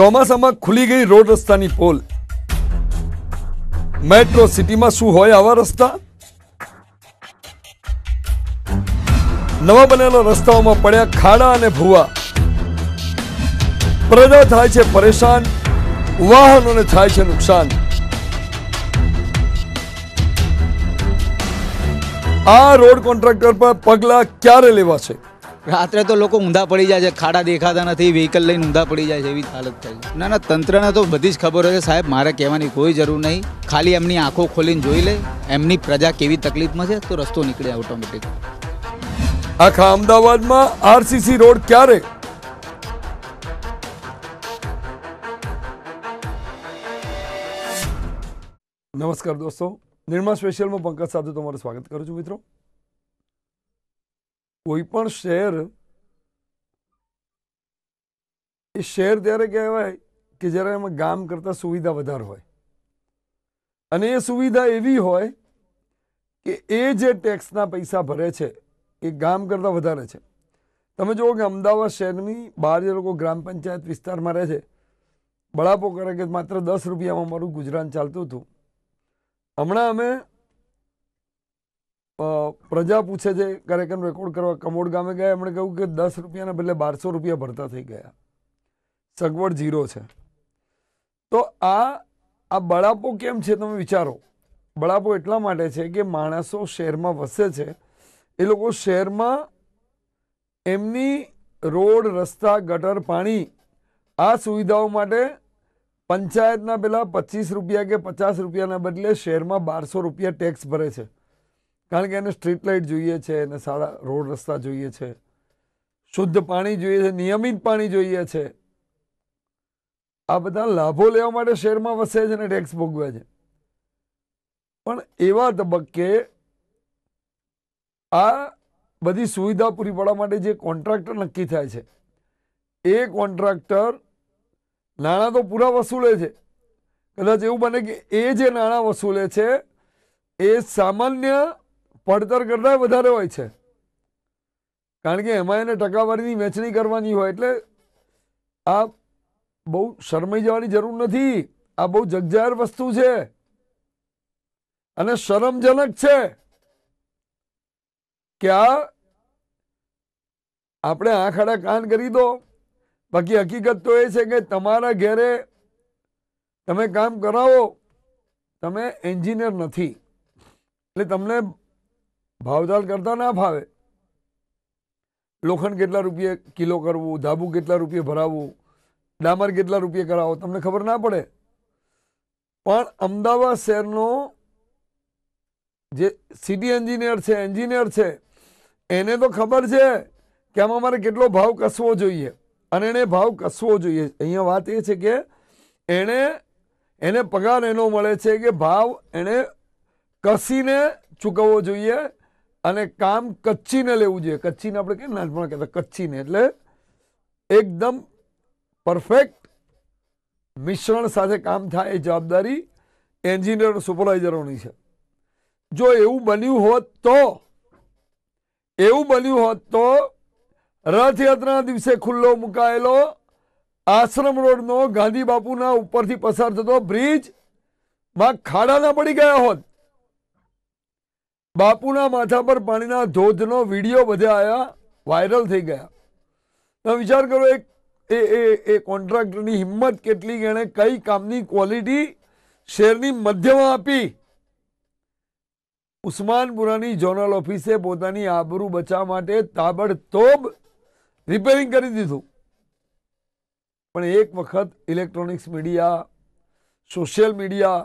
ચોમાસામાં ખુલી ગઈ રોડ રસ્તાની પોલ મેટ્રો સિટીમાં શું હોય આવા રસ્તા નવા બનેલા રસ્તાઓમાં પડ્યા ખાડા અને ભૂવા પ્રજા થાય છે પરેશાન વાહનોને થાય છે નુકસાન આ રોડ કોન્ટ્રાક્ટર પર પગલાં ક્યારે લેવા છે રાત્રે તો લોકો ઊંધા પડી જાય છે ખાડા દેખાતા નથી વ્હીકલ લઈને ઊંધા પડી જાય છે એવી હાલત થાય છે ના ના તંત્રને તો બધી જ ખબર હોય સાહેબ મારે કહેવાની કોઈ જરૂર નહીં ખાલી એમની આંખો ખોલીને જોઈ લે એમની પ્રજા કેવી તકલીફમાં છે તો રસ્તો નીકળે ઓટોમેટિક આખા અમદાવાદમાં આરસીસી રોડ ક્યારે નમસ્કાર દોસ્તો નિર્મા સ્પેશિયલમાં પંકજ સાથે તમારું સ્વાગત કરું છું મિત્રો કોઈ પણ શહેર એ શહેર ત્યારે કહેવાય કે જ્યારે એમાં ગામ કરતાં સુવિધા વધારે હોય અને એ સુવિધા એવી હોય કે એ જે ટેક્સના પૈસા ભરે છે એ ગામ કરતાં વધારે છે તમે જુઓ કે અમદાવાદ શહેરની બહાર જે લોકો ગ્રામ પંચાયત વિસ્તારમાં રહે છે બળાપો કરે કે માત્ર દસ રૂપિયામાં મારું ગુજરાન ચાલતું હતું હમણાં અમે પ્રજા પૂછે છે કાર્યક્રમ રેકોર્ડ કરવા કમોડ ગામે ગયા એમણે કહ્યું કે દસ રૂપિયાના બદલે બારસો રૂપિયા ભરતા થઈ ગયા સગવડ ઝીરો છે તો આ આ બળાપો કેમ છે તમે વિચારો બળાપો એટલા માટે છે કે માણસો શહેરમાં વસે છે એ લોકો શહેરમાં એમની રોડ રસ્તા ગટર પાણી આ સુવિધાઓ માટે પંચાયતના પહેલાં પચીસ રૂપિયા કે પચાસ રૂપિયાના બદલે શહેરમાં બારસો રૂપિયા ટેક્સ ભરે છે કારણ કે એને સ્ટ્રીટ લાઇટ જોઈએ છે એને સારા રોડ રસ્તા જોઈએ છે શુદ્ધ પાણી જોઈએ છે નિયમિત પાણી જોઈએ છે આ બધા લાભો લેવા માટે શહેરમાં વસે છે અને ટેક્સ ભોગવે છે પણ એવા તબક્કે આ બધી સુવિધા પૂરી પાડવા માટે જે કોન્ટ્રાક્ટર નક્કી થાય છે એ કોન્ટ્રાક્ટર નાણાં તો પૂરા વસૂલે છે કદાચ એવું બને કે એ જે નાણાં વસૂલે છે એ સામાન્ય પડતર કરતા વધારે હોય છે કારણ કે એમાં એને ટકાવારીની વેચણી કરવાની હોય એટલે આ બહુ શરમાઈ જવાની જરૂર નથી આ બહુ જગજાહેર વસ્તુ છે અને શરમજનક છે કે આ આપણે આંખ આડા કાન કરી દો બાકી હકીકત તો એ છે કે તમારા ઘેરે તમે કામ કરાવો તમે એન્જિનિયર નથી એટલે તમને ભાવદાલ કરતા ના ફાવે લોખંડ કેટલા રૂપિયા કિલો કરવું ધાબુ કેટલા રૂપિયે ભરાવવું ડામર કેટલા રૂપિયા કરાવો તમને ખબર ના પડે પણ અમદાવાદ શહેરનો જે સિટી એન્જિનિયર છે એન્જિનિયર છે એને તો ખબર છે કે આમાં મારે કેટલો ભાવ કસવો જોઈએ અને એને ભાવ કસવો જોઈએ અહીંયા વાત એ છે કે એણે એને પગાર એનો મળે છે કે ભાવ એણે કસીને ચૂકવવો જોઈએ અને કામ કચ્છીને લેવું જોઈએ કચ્છીને આપણે કેમ નાનપણ કહેતા કચ્છીને એટલે એકદમ પરફેક્ટ મિશ્રણ સાથે કામ થાય એ જવાબદારી એન્જિનિયર સુપરવાઇઝરોની છે જો એવું બન્યું હોત તો એવું બન્યું હોત તો રથયાત્રાના દિવસે ખુલ્લો મુકાયેલો આશ્રમ રોડનો ગાંધી બાપુના ઉપરથી પસાર થતો બ્રિજ માં ખાડાના પડી ગયા હોત બાપુના માથા પર પાણીના ધોધનો વિડીયો બધે આવ્યા વાયરલ થઈ ગયા તમે વિચાર કરો એક એ એ એ કોન્ટ્રાક્ટરની હિંમત કેટલી એણે કઈ કામની ક્વોલિટી શેરની મધ્યમાં આપી ઉસ્માનપુરાની ઝોનલ ઓફિસે પોતાની આબરૂ બચાવવા માટે તાબડતોબ રિપેરિંગ કરી દીધું પણ એક વખત electronics media social media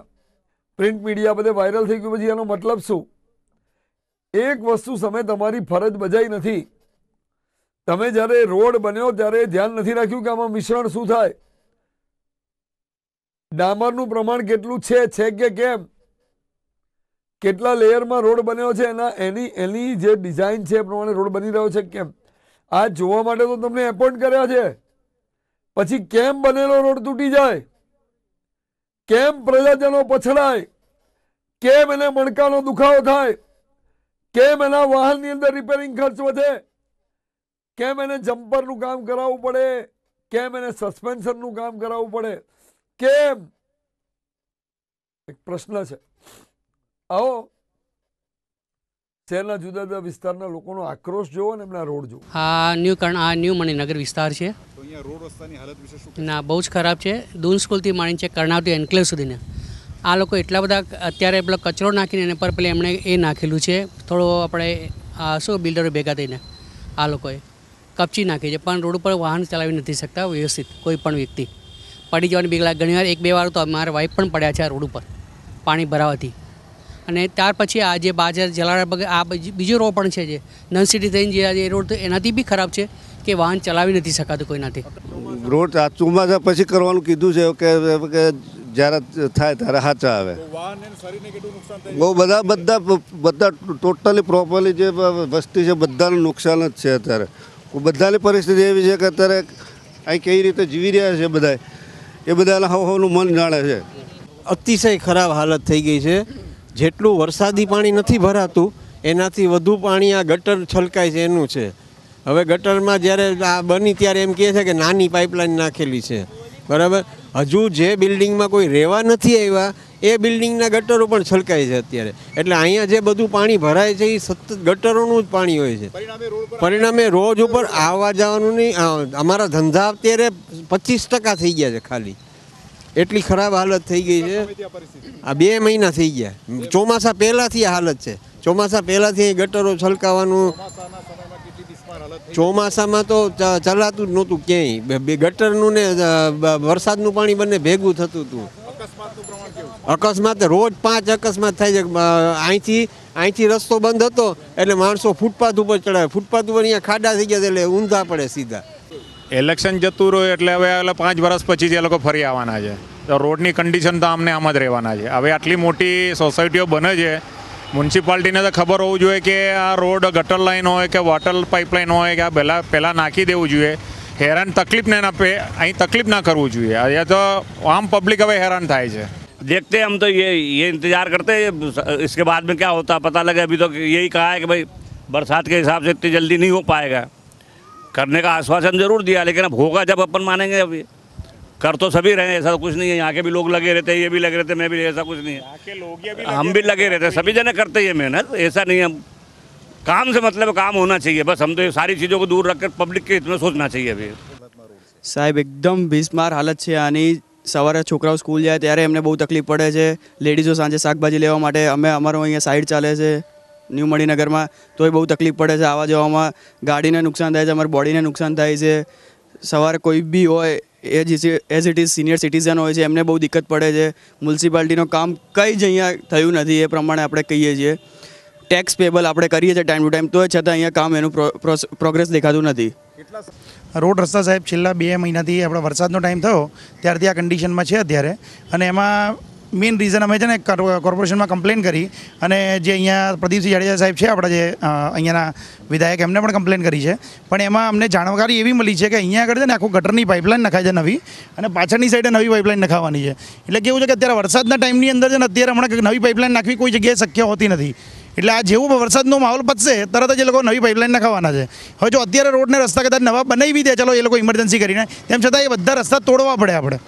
print media બધે વાયરલ થઈ ગયું પછી એનો મતલબ શું એક વસ્તુ તમે તમારી ફરજ બજાઈ નથી તમે જ્યારે રોડ બન્યો ત્યારે ધ્યાન નથી રાખ્યું કે આમાં મિશ્રણ શું થાય ડામરનું પ્રમાણ કેટલું છે છે કે કેમ કેટલા લેયરમાં રોડ બન્યો છે એના એની એની જે ડિઝાઇન છે એ પ્રમાણે રોડ બની રહ્યો છે કેમ આ જોવા માટે તો તમને એપોઇન્ટ કર્યા છે પછી કેમ બનેલો રોડ તૂટી જાય કેમ પ્રજાજનો પછડાય કેમ એને મણકાનો દુખાવો થાય કેમ એના વાહનની અંદર રિપેરિંગ ખર્ચ વધે કેમ એને નું કામ કરાવવું પડે કેમ એને નું કામ કરાવવું પડે કેમ એક પ્રશ્ન છે આવો શહેરના જુદા જુદા વિસ્તારના લોકોનો આક્રોશ જોવો ને એમના રોડ જોવો આ ન્યૂ કારણ આ ન્યૂ મણિનગર વિસ્તાર છે ના બહુ જ ખરાબ છે દૂન સ્કૂલથી માણી છે કર્ણાવતી એન્કલેવ સુધીને આ લોકો એટલા બધા અત્યારે પેલો કચરો નાખીને એને પર પેલે એમણે એ નાખેલું છે થોડો આપણે શું બિલ્ડરો ભેગા થઈને આ લોકોએ કપચી નાખી છે પણ રોડ ઉપર વાહન ચલાવી નથી શકતા વ્યવસ્થિત કોઈ પણ વ્યક્તિ પડી જવાની બીગલા ઘણીવાર એક બે વાર તો મારા વાઈફ પણ પડ્યા છે આ રોડ ઉપર પાણી ભરાવાથી અને ત્યાર પછી આ જે બાજર જલારા બગ આ બીજો રોડ પણ છે જે નન સિટી થઈને જે આજે રોડ એનાથી બી ખરાબ છે કે વાહન ચલાવી નથી શકાતું કોઈનાથી રોડ ચોમાસા પછી કરવાનું કીધું છે કે જ્યારે થાય ત્યારે સાચા આવે બહુ બધા બધા બધા ટોટલી પ્રોપરલી જે વસ્તી છે બધાને નુકસાન જ છે અત્યારે બધાની પરિસ્થિતિ એવી છે કે અત્યારે અહીં કઈ રીતે જીવી રહ્યા છે બધા એ બધાને હવ મન જાણે છે અતિશય ખરાબ હાલત થઈ ગઈ છે જેટલું વરસાદી પાણી નથી ભરાતું એનાથી વધુ પાણી આ ગટર છલકાય છે એનું છે હવે ગટરમાં જ્યારે આ બની ત્યારે એમ કહે છે કે નાની પાઇપલાઇન નાખેલી છે બરાબર હજુ જે બિલ્ડિંગમાં કોઈ રહેવા નથી આવ્યા એ બિલ્ડિંગના ગટરો પણ છલકાય છે અત્યારે એટલે અહીંયા જે બધું પાણી ભરાય છે એ સતત ગટરોનું જ પાણી હોય છે પરિણામે રોજ ઉપર આવવા જવાનું નહીં અમારા ધંધા અત્યારે પચીસ ટકા થઈ ગયા છે ખાલી એટલી ખરાબ હાલત થઈ ગઈ છે આ બે મહિના થઈ ગયા ચોમાસા પહેલાંથી આ હાલત છે ચોમાસા પહેલાંથી ગટરો છલકાવાનું ચોમાસામાં તો ચલાતું જ નહોતું ક્યાંય ગટરનું ને વરસાદનું પાણી બંને ભેગું થતું હતું અકસ્માત રોજ પાંચ અકસ્માત થાય છે અહીંથી અહીંથી રસ્તો બંધ હતો એટલે માણસો ફૂટપાથ ઉપર ચડાવે ફૂટપાથ ઉપર અહીંયા ખાડા થઈ ગયા એટલે ઊંધા પડે સીધા ઇલેક્શન જતું રહ્યું એટલે હવે એટલે પાંચ વર્ષ પછી જે લોકો ફરી આવવાના છે તો રોડની કન્ડિશન તો અમને આમ જ રહેવાના છે હવે આટલી મોટી સોસાયટીઓ બને છે म्युनिसिपाल्टी ने तो खबर हो जो कि आ रोड गटर लाइन हो वॉटर पाइपलाइन हो पहला पहला नाखी देव जुए हैरान तकलीफ ने ना पे अँ तकलीफ ना करव जुए या तो आम पब्लिक हमें हैरान थाय देखते हम तो ये ये इंतजार करते इसके बाद में क्या होता पता लगे अभी तो यही कहा है कि भाई बरसात के हिसाब से इतनी जल्दी नहीं हो पाएगा करने का आश्वासन जरूर दिया लेकिन अब होगा जब अपन मानेंगे अभी कर तो सभी रहे हैं ऐसा कुछ नहीं है यहाँ के भी लोग लगे रहते हैं ये भी लगे रहते हैं मैं भी ऐसा कुछ नहीं है लोग भी हम भी लगे रहते हैं सभी जने करते ही है मेहनत ऐसा नहीं है काम से मतलब काम होना चाहिए बस हम तो ये सारी चीज़ों को दूर रखकर पब्लिक के हित सोचना चाहिए अभी સાહેબ એકદમ ભીસમાર હાલત છે આની સવારે છોકરાઓ સ્કૂલ જાય ત્યારે એમને બહુ તકલીફ પડે છે લેડીઝો સાંજે શાકભાજી લેવા માટે અમે અમારો અહીંયા સાઈડ ચાલે છે ન્યૂ મણિનગરમાં તોય બહુ તકલીફ પડે છે આવવા જવામાં ગાડીને નુકસાન થાય છે અમારી બોડીને નુકસાન થાય છે સવારે કોઈ બી હોય એજ as it is senior citizen હોય છે એમને બહુ દિક્કત પડે છે મ્યુનિસિપાલિટીનું કામ કંઈ જ અહીંયા થયું નથી એ પ્રમાણે આપણે કહીએ છીએ ટેક્સ પેબલ આપણે કરીએ છીએ ટાઈમ ટુ ટાઈમ તો છતાં અહીંયા કામ એનું પ્રોગ્રેસ દેખાતું નથી રોડ રસ્તા સાહેબ છેલ્લા બે મહિનાથી આપણો વરસાદનો ટાઈમ થયો ત્યારથી આ કન્ડિશનમાં છે અત્યારે અને એમાં મેઇન રીઝન અમે છે ને કોર્પોરેશનમાં કમ્પ્લેન કરી અને જે અહીંયા પ્રદીપસિંહ જાડેજા સાહેબ છે આપણા જે અહીંયાના વિધાયક એમને પણ કમ્પ્લેન કરી છે પણ એમાં અમને જાણકારી એવી મળી છે કે અહીંયા આગળ છે ને આખું ગટરની પાઇપલાઇન નખાય છે નવી અને પાછળની સાઈડે નવી પાઇપલાઇન નખાવાની છે એટલે કેવું છે કે અત્યારે વરસાદના ટાઈમની અંદર છે ને અત્યારે હમણાં નવી પાઇપલાઇન નાખવી કોઈ જગ્યાએ શક્ય હોતી નથી એટલે આ જેવું વરસાદનો માહોલ પતશે તરત જ એ લોકો નવી પાઇપલાઇન નખાવાના છે હવે જો અત્યારે રોડને રસ્તા કદાચ નવા બનાવી દે ચાલો એ લોકો ઇમરજન્સી કરીને તેમ છતાં એ બધા રસ્તા તોડવા પડે આપણે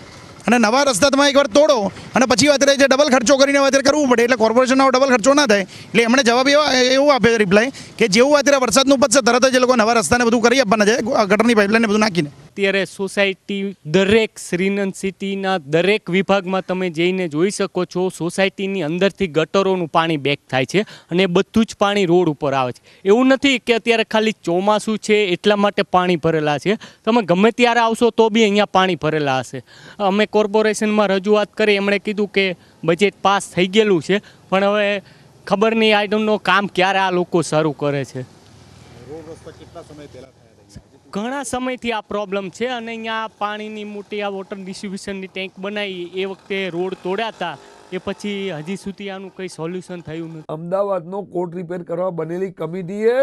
અને નવા રસ્તા તમે એકવાર તોડો અને પછી અત્યારે જે ડબલ ખર્ચો કરીને અત્યારે કરવું પડે એટલે કોર્પોરેશનનો ડબલ ખર્ચો ના થાય એટલે એમણે જવાબ એવા એવું આપ્યો રિપ્લાય કે જેવું અત્યારે વરસાદનું ઉપજશે તરત જ એ લોકો નવા રસ્તાને બધું કરી આપવાના છે ગટરની પાઇપલાઈને બધું નાખીને અત્યારે સોસાયટી દરેક શ્રીનંદ સિટીના દરેક વિભાગમાં તમે જઈને જોઈ શકો છો સોસાયટીની અંદરથી ગટરોનું પાણી બેક થાય છે અને બધું જ પાણી રોડ ઉપર આવે છે એવું નથી કે અત્યારે ખાલી ચોમાસું છે એટલા માટે પાણી ભરેલા છે તમે ગમે ત્યારે આવશો તો બી અહીંયા પાણી ભરેલા હશે અમે કોર્પોરેશનમાં રજૂઆત કરી એમણે કીધું કે બજેટ પાસ થઈ ગયેલું છે પણ હવે ખબર નહીં આઈ ડોન્ટ નો કામ ક્યારે આ લોકો શરૂ કરે છે રોડ રસ્તા કેટલા સમય પહેલા ઘણા સમયથી આ પ્રોબ્લેમ છે અને અહીંયા પાણીની મોટી આ વોટર ડિસ્ટ્રીબ્યુશનની ટેન્ક બનાવી એ વખતે રોડ તોડ્યા હતા એ પછી હજી સુધી આનું કંઈ સોલ્યુશન થયું નથી અમદાવાદનો કોર્ટ રિપેર કરવા બનેલી કમિટીએ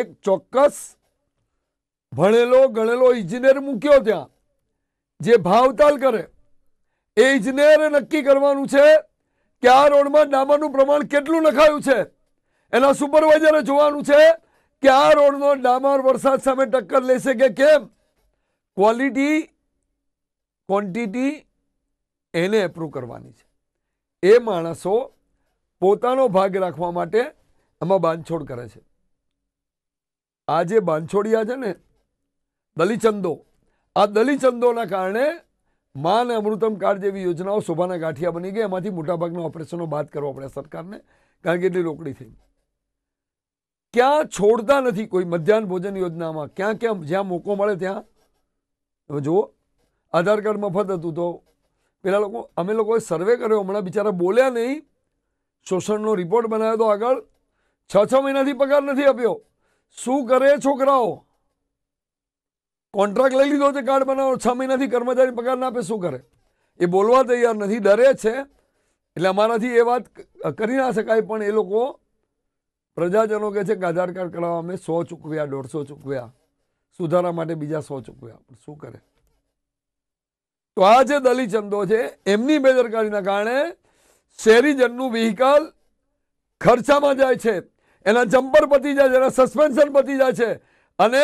એક ચોક્કસ ભણેલો ગણેલો ઇજનેર મૂક્યો ત્યાં જે ભાવતાલ કરે એ ઇજનેરે નક્કી કરવાનું છે કે આ રોડમાં ડામરનું પ્રમાણ કેટલું લખાયું છે એના સુપરવાઇઝરે જોવાનું છે કે આ રોડનો ડામર વરસાદ સામે ટક્કર લેશે કે કેમ ક્વોલિટી ક્વોન્ટિટી એને એપ્રુવ કરવાની છે એ માણસો પોતાનો ભાગ રાખવા માટે એમાં બાંધછોડ કરે છે આ જે બાંધછોડિયા છે ને દલિચંદો આ દલિચંદોના કારણે માન અમૃતમ કાર્ડ જેવી યોજનાઓ શોભાના ગાંઠિયા બની ગઈ એમાંથી મોટાભાગના ઓપરેશનો બાદ કરવા પડ્યા સરકારને કારણ કે એટલી રોકડી થઈ ક્યાં છોડતા નથી કોઈ મધ્યાહન ભોજન યોજનામાં ક્યાં ક્યાં જ્યાં મોકો મળે ત્યાં તમે જુઓ આધાર કાર્ડ મફત હતું તો પેલા લોકો અમે લોકોએ સર્વે કર્યો હમણાં બિચારા બોલ્યા નહીં શોષણનો રિપોર્ટ બનાવ્યો તો આગળ છ છ મહિનાથી પગાર નથી આપ્યો શું કરે છોકરાઓ કોન્ટ્રાક્ટ લઈ લીધો છે કાર્ડ બનાવો છ મહિનાથી કર્મચારી પગાર ના આપે શું કરે એ બોલવા તૈયાર નથી ડરે છે એટલે અમારાથી એ વાત કરી ના શકાય પણ એ લોકો પ્રજાજનો કહે છે કે આધાર કાર્ડ કરાવવા અમે સો ચૂકવ્યા દોઢસો ચૂકવ્યા સુધારા માટે બીજા સો ચૂકવ્યા પણ શું કરે તો આ જે દલીચંદો છે એમની બેદરકારીના કારણે શેરીજનનું વ્હીકલ ખર્ચામાં જાય છે એના જમ્પર પતી જાય છે એના સસ્પેન્શન પતી જાય છે અને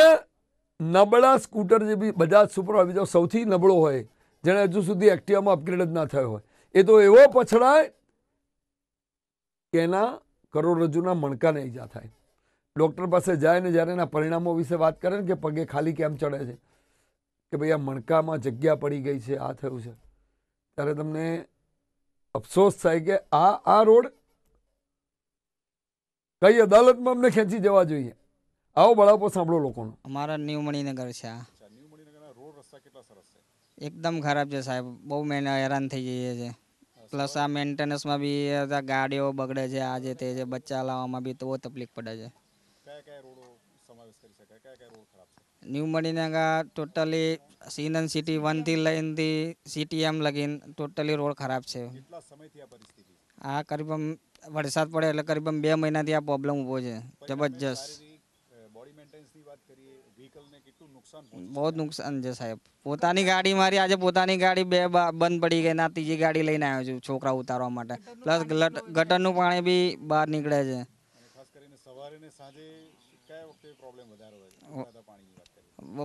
નબળા સ્કૂટર જે બી બજાજ સુપર આવી સૌથી નબળો હોય જેણે હજુ સુધી એક્ટિવામાં અપગ્રેડ જ ના થયો હોય એ તો એવો પછડાય કે એના કરોડરજ્જુના મણકાને ઈજા થાય ડૉક્ટર પાસે જાય ને જ્યારે એના પરિણામો વિશે વાત કરે ને કે પગે ખાલી કેમ ચડે છે કે ભાઈ આ મણકામાં જગ્યા પડી ગઈ છે આ થયું છે ત્યારે તમને અફસોસ થાય કે આ આ રોડ કઈ અદાલતમાં અમને ખેંચી જવા જોઈએ આવો બળાપો સાંભળો લોકોનો અમારા ન્યૂ મણિનગર છે આ એકદમ ખરાબ છે સાહેબ બહુ મેં હેરાન થઈ જઈએ છીએ પ્લસ આ મેન્ટેનન્સમાં બી ગાડીઓ બગડે છે આજે તે જે બચ્ચા લાવવામાં બી તો તકલીફ પડે છે ન્યૂ મડીનાગા ટોટલી સીન એન્ડ સિટી વનથી લઈને થી સિટી એમ લગીને ટોટલી રોડ ખરાબ છે આ કરીબમ વરસાદ પડે એટલે કરીબમ બે મહિનાથી આ પ્રોબ્લેમ ઉભો છે જબરજસ્ત બહુ નુકસાન છે સાહેબ પોતાની ગાડી મારી આજે પોતાની ગાડી બે બંધ પડી ગઈ ના ત્રીજી ગાડી લઈને આવ્યો છું છોકરા ઉતારવા માટે પ્લસ ગટરનું પાણી બી બહાર નીકળે છે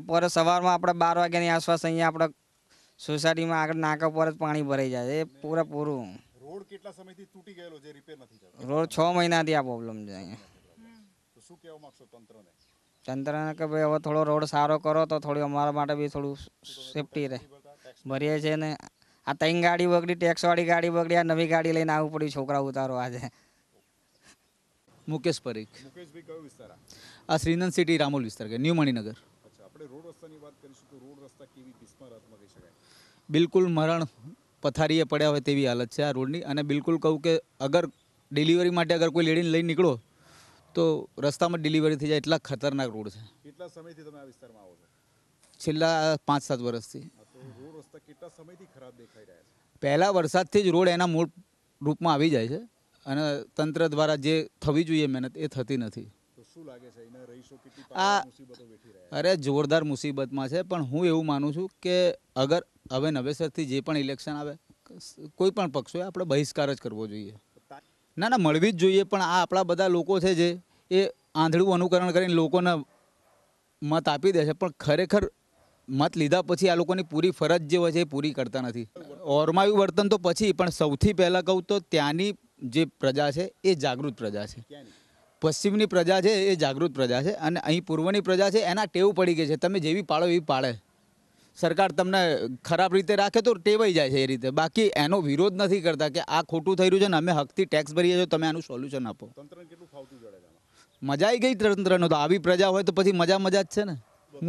બપોરે સવારમાં આપણે બાર વાગ્યાની આસપાસ અહીંયા આપણે સોસાયટીમાં આગળ નાકા પર જ પાણી ભરાઈ જાય એ પૂરેપૂરું રોડ કેટલા સમયથી તૂટી ગયેલો છે રિપેર નથી થતો રોડ છ મહિનાથી આ પ્રોબ્લેમ છે અહીંયા શું કહેવા માંગશો તંત્રને તંત્રને કે ભાઈ હવે થોડો રોડ સારો કરો તો થોડી અમારા માટે બી થોડું સેફટી રહે ભરીએ છીએ ને આ ત્રણ ગાડી બગડી ટેક્સવાળી ગાડી બગડી આ નવી ગાડી લઈને આવવું પડ્યું છોકરા ઉતારો આજે મુકેશ પરીખ આ શ્રીનંદ સિટી રામોલ વિસ્તાર કે ન્યૂ મણિનગર બિલકુલ મરણ પથારીએ પડ્યા હોય તેવી હાલત છે આ રોડની અને બિલકુલ કહું કે અગર ડિલિવરી માટે અગર કોઈ લેડીને લઈને નીકળો તો રસ્તામાં ડિલિવરી થઈ જાય એટલા ખતરનાક રોડ છે કેટલા સમયથી તમે આ વિસ્તારમાં આવો છો છેલ્લા પાંચ સાત વર્ષથી રોડ કેટલા સમયથી ખરાબ દેખાઈ રહ્યા છે પહેલા વરસાદથી જ રોડ એના મૂળ રૂપમાં આવી જાય છે અને તંત્ર દ્વારા જે થવી જોઈએ મહેનત એ થતી નથી શું લાગે છે અરે જોરદાર મુસીબતમાં છે પણ હું એવું માનું છું કે અગર હવે નવેસરથી જે પણ ઇલેક્શન આવે કોઈ પણ પક્ષોએ આપણે બહિષ્કાર જ કરવો જોઈએ ના ના મળવી જ જોઈએ પણ આ આપણા બધા લોકો છે જે એ આંધળું અનુકરણ કરીને લોકોને મત આપી દે છે પણ ખરેખર મત લીધા પછી આ લોકોની પૂરી ફરજ જે હોય છે એ પૂરી કરતા નથી ઓરમાયું વર્તન તો પછી પણ સૌથી પહેલાં કહું તો ત્યાંની જે પ્રજા છે એ જાગૃત પ્રજા છે પશ્ચિમની પ્રજા છે એ જાગૃત પ્રજા છે અને અહીં પૂર્વની પ્રજા છે એના ટેવ પડી ગઈ છે તમે જેવી પાડો એવી પાડે સરકાર તમને ખરાબ રીતે રાખે તો ટેવાઈ જાય છે એ રીતે બાકી એનો વિરોધ નથી કરતા કે આ ખોટું થઈ રહ્યું છે ને અમે હકથી ટેક્સ ભરીએ છીએ તમે આનું સોલ્યુશન આપો મજા આવી ગઈ તંત્રનો તો આવી પ્રજા હોય તો પછી મજા મજા જ છે ને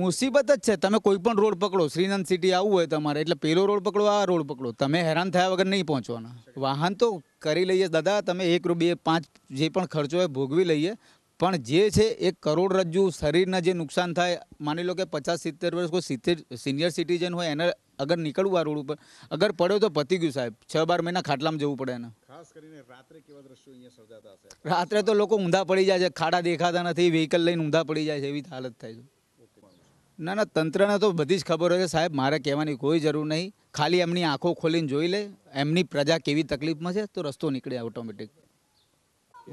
મુસીબત જ છે તમે કોઈ પણ રોડ પકડો શ્રીનંદ સિટી આવું હોય તમારે એટલે પેલો રોડ પકડો આ રોડ પકડો તમે હેરાન થયા વગર નહીં પહોંચવાના વાહન તો કરી લઈએ દાદા તમે એક રૂપિયે પાંચ જે પણ ખર્ચો હોય ભોગવી લઈએ પણ જે છે એ કરોડરજ્જુ શરીરના જે નુકસાન થાય માની લો કે પચાસ સિત્તેર વર્ષ કોઈ સિત્તેર સિનિયર સિટીઝન હોય એને અગર નીકળવું આ રોડ ઉપર અગર પડ્યો તો પતી ગયું સાહેબ છ બાર મહિના ખાટલામાં જવું પડે એને ખાસ કરીને રાત્રે કેવા દ્રશ્યો અહીંયા સર્જાતા હશે રાત્રે તો લોકો ઊંધા પડી જાય છે ખાડા દેખાતા નથી વ્હીકલ લઈને ઊંધા પડી જાય છે એવી હાલત થાય છે ના ના તંત્રને તો બધી જ ખબર હોય છે સાહેબ મારે કહેવાની કોઈ જરૂર નહીં ખાલી એમની આંખો ખોલીને જોઈ લે એમની પ્રજા કેવી તકલીફમાં છે તો રસ્તો નીકળે ઓટોમેટિક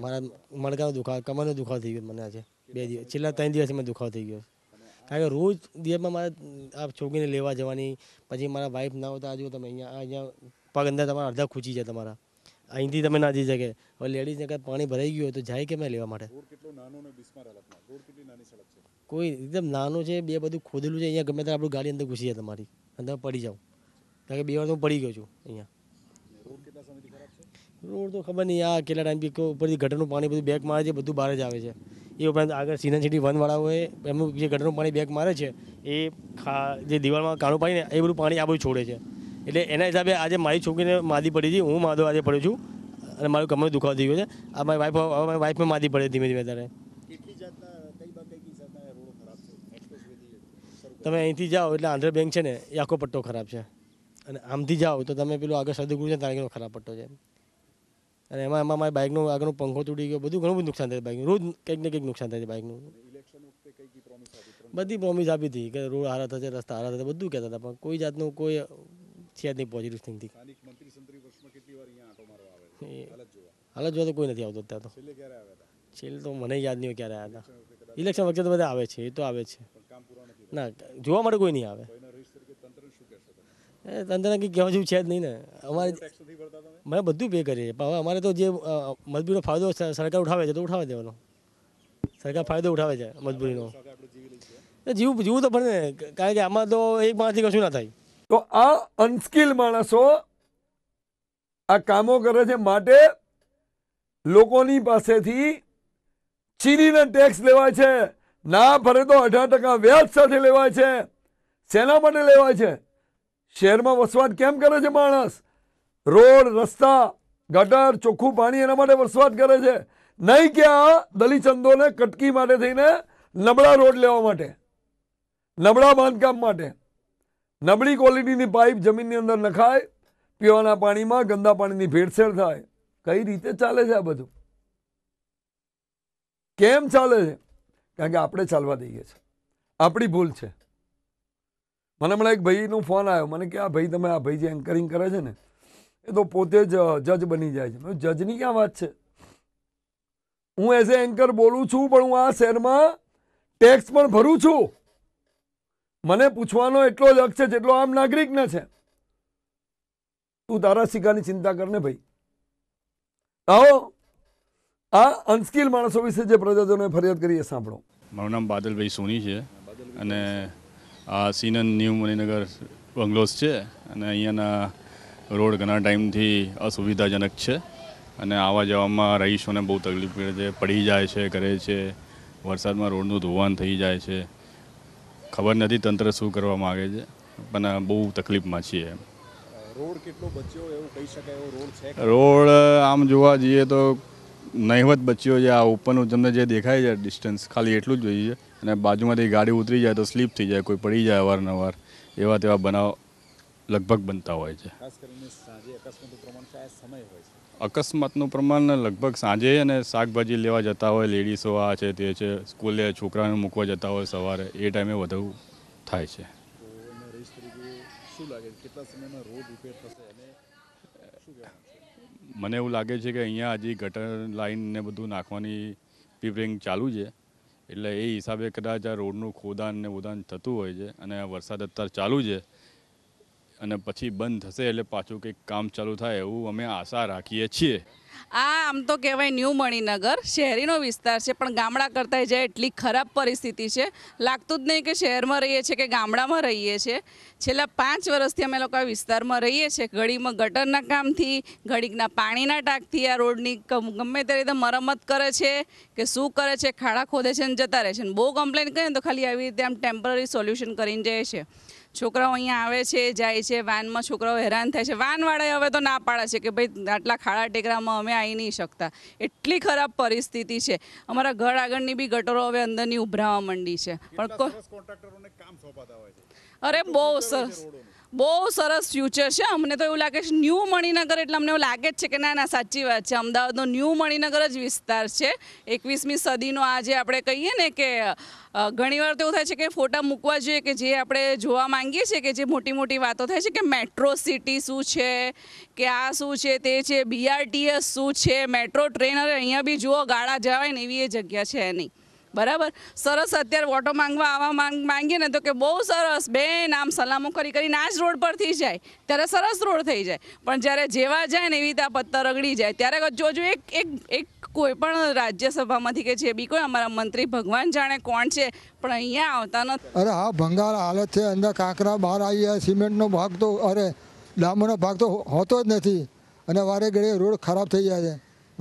મારા મણકાનો દુખાવો કમરનો દુખાવો થઈ ગયો મને આજે બે દિવસ છેલ્લા ત્રણ દિવસથી મને દુખાવો થઈ ગયો કારણ કે રોજ દિવસમાં મારે આ છોકરીને લેવા જવાની પછી મારા વાઈફ ના હોતા આજુ તમે અહીંયા અહીંયા પગ અંદર તમારા અડધા ખૂચી જાય તમારા અહીંથી તમે ના જઈ શકે હવે લેડીઝને કાંઈ પાણી ભરાઈ ગયું હોય તો જાય કે મેં લેવા માટે કોઈ એકદમ નાનું છે બે બધું ખોદેલું છે અહીંયા ગમે ત્યારે આપણું ગાડી અંદર ઘૂસી જાય તમારી અંદર પડી જાઓ કારણ કે બે વાર તો હું પડી ગયો છું અહીંયા રોડ તો ખબર નહીં આ કેટલા ટાઈમ પીકો ઉપરથી ગટરનું પાણી બધું બેક મારે છે બધું બહાર જ આવે છે એ ઉપરાંત આગળ સીનન સિટી વનવાળાઓએ એમનું જે ગટરનું પાણી બેક મારે છે એ ખા જે દિવાળમાં પાણી ને એ બધું પાણી આ બધું છોડે છે એટલે એના હિસાબે આજે મારી છોકરીને માદી પડી હતી હું માદો આજે પડ્યો છું અને મારું કમર દુખાવ થઈ ગયો છે આ મારી વાઈફ મારી વાઈફમાં માદી પડે ધીમે ધીમે ત્યારે તમે અહીંથી જાઓ એટલે આંધ્ર બેંક છે ને એ આખો પટ્ટો ખરાબ છે અને આમથી જાઓ તો તમે પેલું આગળ સદગુરુ છે ત્યાં ખરાબ પટ્ટો છે અને એમાં એમાં મારી બાઇકનો આગળનું પંખો તૂટી ગયો બધું ઘણું બધું નુકસાન થાય બાઇકનું રોજ કંઈક ને કંઈક નુકસાન થાય છે બાઇકનું બધી પ્રોમિસ આપી હતી કે રોડ હારા થશે રસ્તા હારા થશે બધું કહેતા હતા પણ કોઈ જાતનું કોઈ છે જ નહીં પોઝિટિવ થિંકિંગ હાલત જોવા તો કોઈ નથી આવતો અત્યારે તો છેલ્લે તો મને યાદ નહીં હોય ક્યારે આવ્યા હતા ઇલેક્શન વખતે તો બધા આવે છે એ તો આવે છે ના જોવા મળે કોઈ નહીં આવે એ તંત્રને કંઈ કહેવા જેવું છે જ નહીં ને અમારે મેં બધું પે કરીએ પણ હવે અમારે તો જે મજબૂરીનો ફાયદો સરકાર ઉઠાવે છે તો ઉઠાવે દેવાનો સરકાર ફાયદો ઉઠાવે છે મજબૂરીનો જીવું જીવું તો ભલે કારણ કે આમાં તો એક માણસથી કશું ના થાય તો આ અનસ્કિલ માણસો આ કામો કરે છે માટે લોકોની પાસેથી ચીનીના ટેક્સ લેવાય છે ના ભરે તો અઢાર ટકા વ્યાજ સાથે લેવાય છે શેના માટે લેવાય છે શહેરમાં વસવાટ કેમ કરે છે માણસ રોડ રસ્તા ગટર ચોખ્ખું પાણી એના માટે વસવાટ કરે છે નહીં કે આ દલીચંદોને કટકી માટે થઈને નબળા રોડ લેવા માટે નબળા બાંધકામ માટે નબળી ક્વોલિટીની પાઇપ જમીનની અંદર નખાય પીવાના પાણીમાં ગંદા પાણીની ભેળસેળ થાય કઈ રીતે ચાલે છે આ બધું કેમ ચાલે છે કારણ કે આપણે ચાલવા દઈએ છીએ આપણી ભૂલ છે મને હમણાં એક ભાઈનો ફોન આવ્યો મને કે આ ભાઈ તમે આ ભાઈ જે એન્કરિંગ કરે છે ને એ તો પોતે જ જજ બની જાય છે જજની ક્યાં વાત છે હું એઝ એ એન્કર બોલું છું પણ હું આ શહેરમાં ટેક્સ પણ ભરું છું મને પૂછવાનો એટલો જ હક છે જેટલો આમ નાગરિકને છે તું તારા સિક્કાની ચિંતા કર ને ભાઈ આવો આ અનસ્કિલ માણસો વિશે જે પ્રજાજનોએ ફરિયાદ કરી એ સાંભળો મારું નામ બાદલભાઈ સોની છે અને આ સીનન ન્યૂ મણિનગર બંગલોઝ છે અને અહીંયાના રોડ ઘણા ટાઈમથી અસુવિધાજનક છે અને આવવા જવામાં રહીશોને બહુ તકલીફ પડે છે પડી જાય છે કરે છે વરસાદમાં રોડનું ધોવાણ થઈ જાય છે ખબર નથી તંત્ર શું કરવા માગે છે પણ બહુ તકલીફમાં છીએ એમ રોડ કેટલો રોડ રોડ આમ જોવા જઈએ તો નહીવત બચ્યો છે આ ઉપરનું તમને જે દેખાય છે ડિસ્ટન્સ ખાલી એટલું જ જોઈએ છે અને બાજુમાંથી ગાડી ઉતરી જાય તો સ્લીપ થઈ જાય કોઈ પડી જાય અવારનવાર એવા તેવા બનાવ લગભગ બનતા હોય છે અકસ્માતનું પ્રમાણ લગભગ સાંજે અને શાકભાજી લેવા જતા હોય લેડીઝો આ છે તે છે સ્કૂલે છોકરાને મૂકવા જતા હોય સવારે એ ટાઈમે વધુ થાય છે મને એવું લાગે છે કે અહીંયા હજી ગટર લાઈન ને બધું નાખવાની પ્રિપેરિંગ ચાલુ છે એટલે એ હિસાબે કદાચ આ રોડનું ખોદાન ને ઉદાન થતું હોય છે અને આ વરસાદ અત્યારે ચાલુ છે અને પછી બંધ થશે એટલે પાછું કંઈક કામ ચાલુ થાય એવું અમે આશા રાખીએ છીએ આ આમ તો કહેવાય ન્યૂ મણિનગર શહેરીનો વિસ્તાર છે પણ ગામડા કરતાં જે એટલી ખરાબ પરિસ્થિતિ છે લાગતું જ નહીં કે શહેરમાં રહીએ છીએ કે ગામડામાં રહીએ છીએ છેલ્લા પાંચ વર્ષથી અમે લોકો આ વિસ્તારમાં રહીએ છીએ ઘડીમાં ગટરના કામથી ઘડીકના પાણીના ટાંકથી આ રોડની ગમે તે રીતે મરમ્મત કરે છે કે શું કરે છે ખાડા ખોદે છે ને જતા રહે છે બહુ કમ્પ્લેન કરીએ તો ખાલી આવી રીતે આમ ટેમ્પરરી સોલ્યુશન કરીને જાય છે છોકરાઓ અહીંયા આવે છે જાય છે વાનમાં છોકરાઓ હેરાન થાય છે વાનવાળાએ હવે તો ના પાડે છે કે ભાઈ આટલા ખાડા ટેકરામાં અમે આવી નહીં શકતા એટલી ખરાબ પરિસ્થિતિ છે અમારા ઘર આગળની બી ગટરો હવે અંદરની ઉભરાવા માંડી છે પણ અરે બહુ સરસ બહુ સરસ ફ્યુચર છે અમને તો એવું લાગે છે ન્યૂ મણિનગર એટલે અમને એવું લાગે જ છે કે ના ના સાચી વાત છે અમદાવાદનો ન્યૂ મણિનગર જ વિસ્તાર છે એકવીસમી સદીનો આજે આપણે કહીએ ને કે ઘણીવાર તો એવું થાય છે કે ફોટા મૂકવા જોઈએ કે જે આપણે જોવા માંગીએ છીએ કે જે મોટી મોટી વાતો થાય છે કે મેટ્રો સિટી શું છે કે આ શું છે તે છે બીઆરટીએસ શું છે મેટ્રો ટ્રેનર અહીંયા બી જુઓ ગાળા જવાય ને એવી એ જગ્યા છે નહીં બરાબર સરસ અત્યારે ઓટો માંગવા આવા માંગ માંગીએ ને તો કે બહુ સરસ બેન આમ સલામો કરી કરીને આ જ રોડ પરથી જાય ત્યારે સરસ રોડ થઈ જાય પણ જ્યારે જેવા જાય ને એવી રીતે આ પત્તા રગડી જાય ત્યારે જોજો એક એક એક કોઈ પણ રાજ્યસભામાંથી કે જે બી કોઈ અમારા મંત્રી ભગવાન જાણે કોણ છે પણ અહીંયા આવતા નથી અરે હા ભંગાર હાલત છે અંદર કાંકરા બહાર આવી ગયા સિમેન્ટનો ભાગ તો અરે ડામોનો ભાગ તો હોતો જ નથી અને વારે ઘડીએ રોડ ખરાબ થઈ જાય છે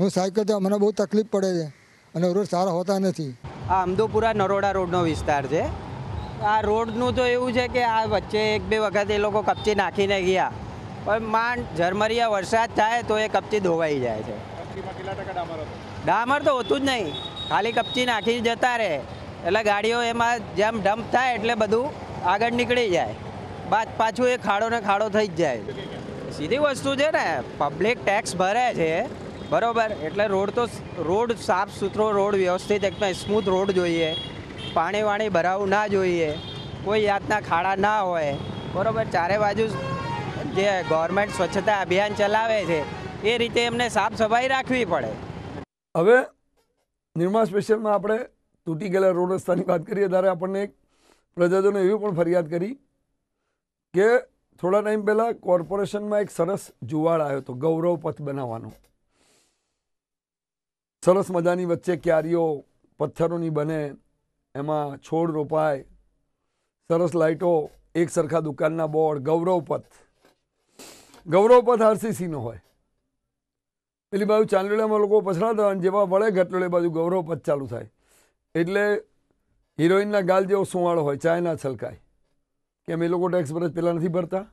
હું સાયકલ તો અમને બહુ તકલીફ પડે છે અને રોડ સારા હોતા નથી આ અમદોપુરા નરોડા રોડનો વિસ્તાર છે આ રોડનું તો એવું છે કે આ વચ્ચે એક બે વખત એ લોકો કપચી નાખીને ગયા પણ માંડ ઝરમરિયા વરસાદ થાય તો એ કપચી ધોવાઈ જાય છે ડામર તો હોતું જ નહીં ખાલી કપચી નાખી જતા રહે એટલે ગાડીઓ એમાં જેમ ડમ્પ થાય એટલે બધું આગળ નીકળી જાય બાદ પાછું એ ખાડો ને ખાડો થઈ જ જાય સીધી વસ્તુ છે ને પબ્લિક ટેક્સ ભરે છે બરોબર એટલે રોડ તો રોડ સાફ સુથરો રોડ વ્યવસ્થિત એકદમ સ્મૂથ રોડ જોઈએ પાણી વાણી ભરાવું ના જોઈએ કોઈ જાતના ખાડા ના હોય બરોબર ચારે બાજુ જે ગવર્મેન્ટ સ્વચ્છતા અભિયાન ચલાવે છે એ રીતે એમને સાફ સફાઈ રાખવી પડે હવે નિર્માણ સ્પેશિયલમાં આપણે તૂટી ગયેલા રોડ રસ્તાની વાત કરીએ ત્યારે આપણને એક પ્રજાજનો એવી પણ ફરિયાદ કરી કે થોડા ટાઈમ પહેલાં કોર્પોરેશનમાં એક સરસ જુવાળ આવ્યો હતો ગૌરવ પથ બનાવવાનો સરસ મજાની વચ્ચે ક્યારીઓ પથ્થરોની બને એમાં છોડ રોપાય સરસ લાઇટો એક સરખા દુકાનના બોર્ડ ગૌરવપથ ગૌરવપથ આરસીસીનો હોય એટલી બાજુ ચાંદોડિયામાં લોકો પછડા અને જેવા વળે ઘટલોડે બાજુ ગૌરવપથ ચાલુ થાય એટલે હિરોઈનના ગાલ જેવો સુવાળો હોય ચાયના છલકાય કેમ એ લોકો ટેક્સ ભરત પહેલાં નથી ભરતા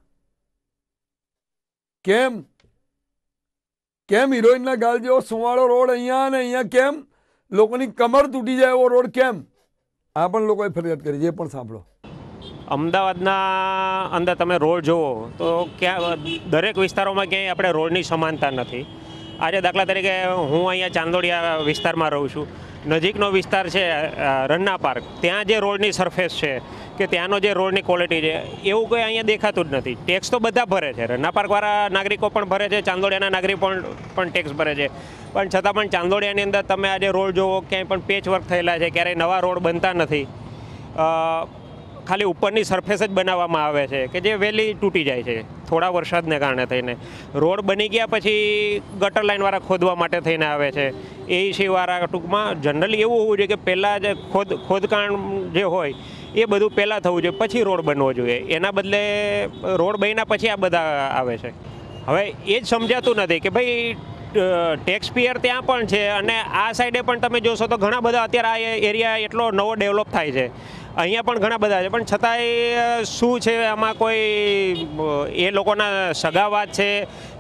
કેમ કેમ હિરોઈનના ગાલ જેવો સુવાળો રોડ અહીંયા અને અહીંયા કેમ લોકોની કમર તૂટી જાય એવો રોડ કેમ આ પણ લોકોએ ફરિયાદ કરી જે પણ સાંભળો અમદાવાદના અંદર તમે રોડ જુઓ તો ક્યાં દરેક વિસ્તારોમાં ક્યાંય આપણે રોડની સમાનતા નથી આજે દાખલા તરીકે હું અહીંયા ચાંદોડિયા વિસ્તારમાં રહું છું નજીકનો વિસ્તાર છે રન્ના પાર્ક ત્યાં જે રોડની સરફેસ છે કે ત્યાંનો જે રોડની ક્વોલિટી છે એવું કંઈ અહીંયા દેખાતું જ નથી ટેક્સ તો બધા ભરે છે રન્ના નાગરિકો પણ ભરે છે ચાંદોડિયાના નાગરિકો પણ પણ ટેક્સ ભરે છે પણ છતાં પણ ચાંદોડિયાની અંદર તમે આજે રોડ જોવો ક્યાંય પણ પેચ વર્ક થયેલા છે ક્યારેય નવા રોડ બનતા નથી ખાલી ઉપરની સરફેસ જ બનાવવામાં આવે છે કે જે વહેલી તૂટી જાય છે થોડા વરસાદને કારણે થઈને રોડ બની ગયા પછી ગટર લાઇનવાળા ખોદવા માટે થઈને આવે છે એસીવાળા ટૂંકમાં જનરલી એવું હોવું જોઈએ કે પહેલાં જે ખોદ ખોદકાણ જે હોય એ બધું પહેલાં થવું જોઈએ પછી રોડ બનવો જોઈએ એના બદલે રોડ બન્યા પછી આ બધા આવે છે હવે એ જ સમજાતું નથી કે ભાઈ ટેક્સપિયર ત્યાં પણ છે અને આ સાઈડે પણ તમે જોશો તો ઘણા બધા અત્યારે આ એરિયા એટલો નવો ડેવલપ થાય છે અહીંયા પણ ઘણા બધા છે પણ છતાંય શું છે આમાં કોઈ એ લોકોના સગાવાદ છે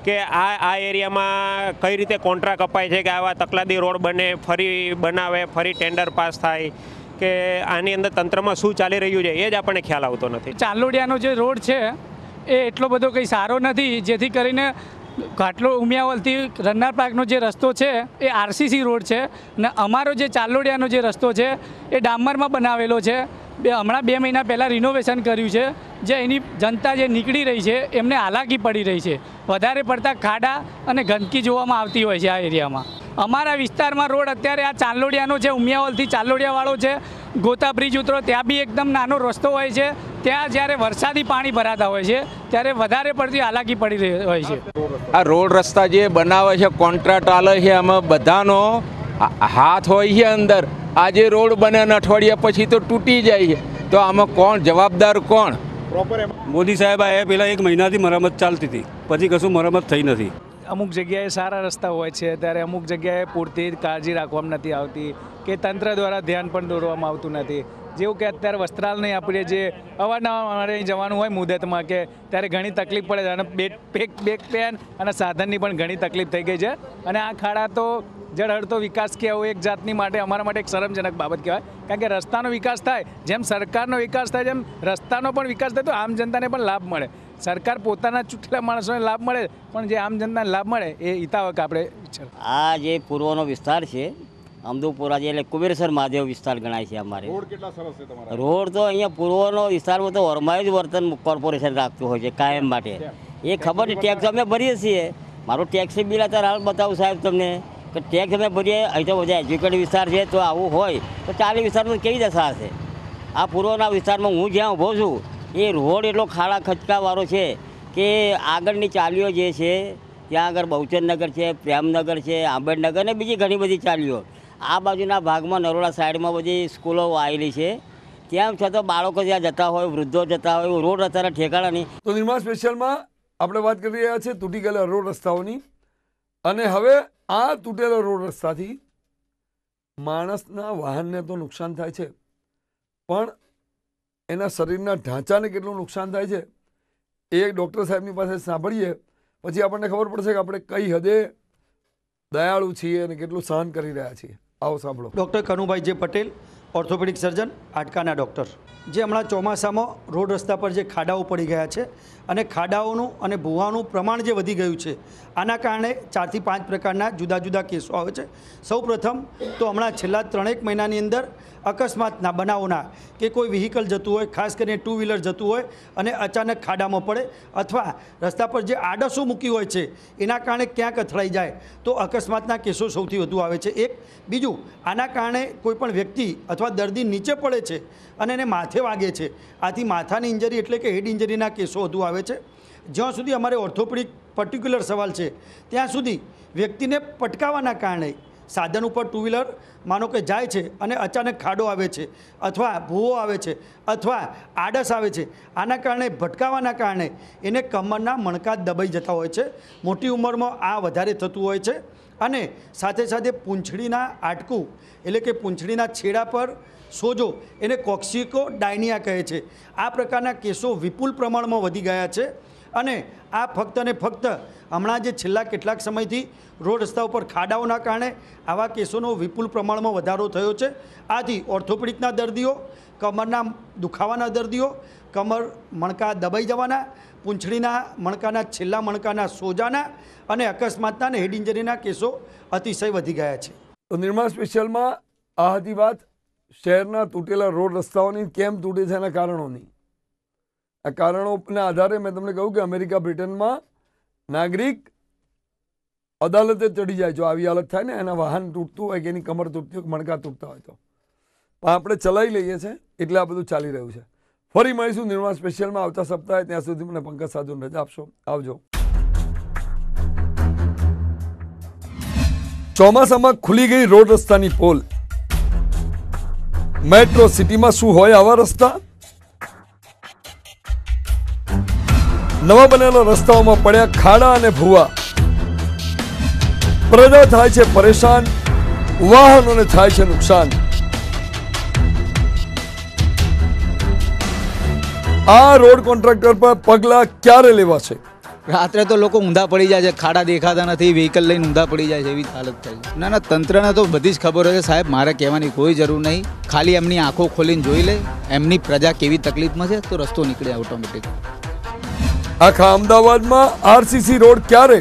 કે આ આ એરિયામાં કઈ રીતે કોન્ટ્રાક્ટ અપાય છે કે આવા તકલાદી રોડ બને ફરી બનાવે ફરી ટેન્ડર પાસ થાય કે આની અંદર તંત્રમાં શું ચાલી રહ્યું છે એ જ આપણને ખ્યાલ આવતો નથી ચાલોડિયાનો જે રોડ છે એ એટલો બધો કંઈ સારો નથી જેથી કરીને ઘાટલો ઉમિયાવલથી રન્નાર પાર્કનો જે રસ્તો છે એ આરસીસી રોડ છે અને અમારો જે ચાલોડિયાનો જે રસ્તો છે એ ડામરમાં બનાવેલો છે બે હમણાં બે મહિના પહેલાં રિનોવેશન કર્યું છે જે એની જનતા જે નીકળી રહી છે એમને હાલાકી પડી રહી છે વધારે પડતા ખાડા અને ગંદકી જોવામાં આવતી હોય છે આ એરિયામાં અમારા વિસ્તારમાં રોડ અત્યારે આ ચાંદલોડિયાનો છે ઉમિયાવલથી ચાંદલોડિયાવાળો છે ગોતા બ્રિજ ઉતરો ત્યાં બી એકદમ નાનો રસ્તો હોય છે ત્યાં જ્યારે વરસાદી પાણી ભરાતા હોય છે ત્યારે વધારે પડતી હાલાકી પડી રહી હોય છે આ રોડ રસ્તા જે બનાવે છે કોન્ટ્રાક્ટ આલે છે આમાં બધાનો હાથ હોય છે અંદર આજે રોડ બને અને અઠવાડિયા પછી તો તૂટી જાય છે તો આમાં કોણ જવાબદાર કોણ પ્રોપર મોદી સાહેબ આ પહેલાં એક મહિનાથી મરામત ચાલતી હતી પછી કશું મરામત થઈ નથી અમુક જગ્યાએ સારા રસ્તા હોય છે ત્યારે અમુક જગ્યાએ પૂરતી કાળજી રાખવામાં નથી આવતી કે તંત્ર દ્વારા ધ્યાન પણ દોરવામાં આવતું નથી જેવું કે અત્યારે વસ્ત્રાલ નહીં આપણે જે અવારનવાર અમારે જવાનું હોય મુદતમાં કે ત્યારે ઘણી તકલીફ પડે છે અને બેક બેક પેન અને સાધનની પણ ઘણી તકલીફ થઈ ગઈ છે અને આ ખાડા તો જળહળતો વિકાસ કે એક જાતની માટે અમારા માટે એક શરમજનક બાબત કહેવાય કારણ કે રસ્તાનો વિકાસ થાય જેમ સરકારનો વિકાસ થાય જેમ રસ્તાનો પણ વિકાસ થાય તો આમ જનતાને પણ લાભ મળે સરકાર પોતાના ચૂંટેલા માણસોને લાભ મળે પણ જે આમ જનતાને લાભ મળે એ હિતાવક આપણે આ જે પૂર્વનો વિસ્તાર છે અમદુપુરા જે એટલે કુબેરસર મહાદેવ વિસ્તાર ગણાય છે અમારે રોડ તો અહીંયા પૂર્વનો વિસ્તાર તો ઓરમાયું જ વર્તન કોર્પોરેશન રાખતું હોય છે કાયમ માટે એ ખબર ટેક્સ અમે ભરીએ છીએ મારું ટેક્સી બિલ અત્યારે હાલ બતાવું સાહેબ તમને કે ટેક્સ અમે ભરીએ અહીં તો બધા એજ્યુકેટેડ વિસ્તાર છે તો આવું હોય તો ચાલી વિસ્તારમાં કેવી દશા હશે આ પૂર્વના વિસ્તારમાં હું જ્યાં ઊભો છું એ રોડ એટલો ખાડા ખચકાવાળો છે કે આગળની ચાલીઓ જે છે ત્યાં આગળ બહુચંદનગર છે પ્રેમનગર છે આંબેડનગર ને બીજી ઘણી બધી ચાલીઓ આ બાજુના ભાગમાં નરોડા સાઈડમાં બધી સ્કૂલો આવેલી છે તેમ છતાં બાળકો જ્યાં જતા હોય વૃદ્ધો જતા હોય રોડ અત્યારે ઠેકાણા નહીં તો નિર્મા સ્પેશિયલમાં આપણે વાત કરી રહ્યા છે તૂટી ગયેલા રોડ રસ્તાઓની અને હવે આ તૂટેલા રોડ રસ્તાથી માણસના વાહનને તો નુકસાન થાય છે પણ એના શરીરના ઢાંચાને કેટલું નુકસાન થાય છે એ ડૉક્ટર સાહેબની પાસે સાંભળીએ પછી આપણને ખબર પડશે કે આપણે કઈ હદે દયાળુ છીએ અને કેટલું સહન કરી રહ્યા છીએ આવો સાંભળો doctor Kanubhai J Patel orthopedic surgeon આટકાના ડૉક્ટર જે હમણાં ચોમાસામાં રોડ રસ્તા પર જે ખાડાઓ પડી ગયા છે અને ખાડાઓનું અને ભૂવાનું પ્રમાણ જે વધી ગયું છે આના કારણે ચારથી પાંચ પ્રકારના જુદા જુદા કેસો આવે છે સૌ પ્રથમ તો હમણાં છેલ્લા ત્રણેક મહિનાની અંદર અકસ્માતના બનાવોના કે કોઈ વ્હીકલ જતું હોય ખાસ કરીને ટુ વ્હીલર જતું હોય અને અચાનક ખાડામાં પડે અથવા રસ્તા પર જે આડસો મૂકી હોય છે એના કારણે ક્યાંક અથડાઈ જાય તો અકસ્માતના કેસો સૌથી વધુ આવે છે એક બીજું આના કારણે કોઈપણ વ્યક્તિ અથવા દર્દી નીચે પડે છે અને એને માથે વાગે છે આથી માથાની ઇન્જરી એટલે કે હેડ ઇન્જરીના કેસો વધુ આવે છે જ્યાં સુધી અમારે ઓર્થોપેડિક પર્ટિક્યુલર સવાલ છે ત્યાં સુધી વ્યક્તિને પટકાવવાના કારણે સાધન ઉપર ટુ વ્હીલર માનો કે જાય છે અને અચાનક ખાડો આવે છે અથવા ભૂવો આવે છે અથવા આડસ આવે છે આના કારણે ભટકાવાના કારણે એને કમરના મણકા દબાઈ જતા હોય છે મોટી ઉંમરમાં આ વધારે થતું હોય છે અને સાથે સાથે પૂંછડીના આટકું એટલે કે પૂંછડીના છેડા પર સોજો એને કોક્સિકો ડાયનિયા કહે છે આ પ્રકારના કેસો વિપુલ પ્રમાણમાં વધી ગયા છે અને આ ફક્ત ને ફક્ત હમણાં જે છેલ્લા કેટલાક સમયથી રોડ રસ્તા ઉપર ખાડાઓના કારણે આવા કેસોનો વિપુલ પ્રમાણમાં વધારો થયો છે આથી ઓર્થોપેડિકના દર્દીઓ કમરના દુખાવાના દર્દીઓ કમર મણકા દબાઈ જવાના પૂંછડીના મણકાના છેલ્લા મણકાના સોજાના અને અકસ્માતના અને હેડ ઇન્જરીના કેસો અતિશય વધી ગયા છે નિર્માણ સ્પેશિયલમાં આ હતી વાત શહેરના તૂટેલા રોડ રસ્તાઓની કેમ તૂટે છે એના કારણોની આ કારણોના આધારે મેં તમને કહ્યું કે અમેરિકા બ્રિટનમાં નાગરિક અદાલતે ચડી જાય જો આવી હાલત થાય ને એના વાહન તૂટતું હોય કે એની કમર તૂટતી હોય મણકા તૂટતા હોય તો પણ આપણે ચલાવી લઈએ છીએ એટલે આ બધું ચાલી રહ્યું છે ફરી મળીશું નિર્માણ સ્પેશિયલમાં આવતા સપ્તાહે ત્યાં સુધી મને પંકજ સાધુ રજા આપશો આવજો ચોમાસામાં ખુલી ગઈ રોડ રસ્તાની પોલ મેટ્રો સિટીમાં શું હોય આવા રસ્તા નવા બનેલા રસ્તાઓમાં પડ્યા ખાડા અને ભૂવા પ્રજા થાય છે પરેશાન વાહનોને થાય છે નુકસાન આ રોડ કોન્ટ્રાક્ટર પર પગલાં ક્યારે લેવા છે રાત્રે તો લોકો ઊંધા પડી જાય છે ખાડા દેખાતા નથી વ્હીકલ લઈને ઊંધા પડી જાય છે એવી હાલત થાય છે ના ના તંત્રને તો બધી જ ખબર હોય છે સાહેબ મારે કહેવાની કોઈ જરૂર નહીં ખાલી એમની આંખો ખોલીને જોઈ લે એમની પ્રજા કેવી તકલીફમાં છે તો રસ્તો નીકળે ઓટોમેટિક આખા અમદાવાદમાં આરસીસી રોડ ક્યારે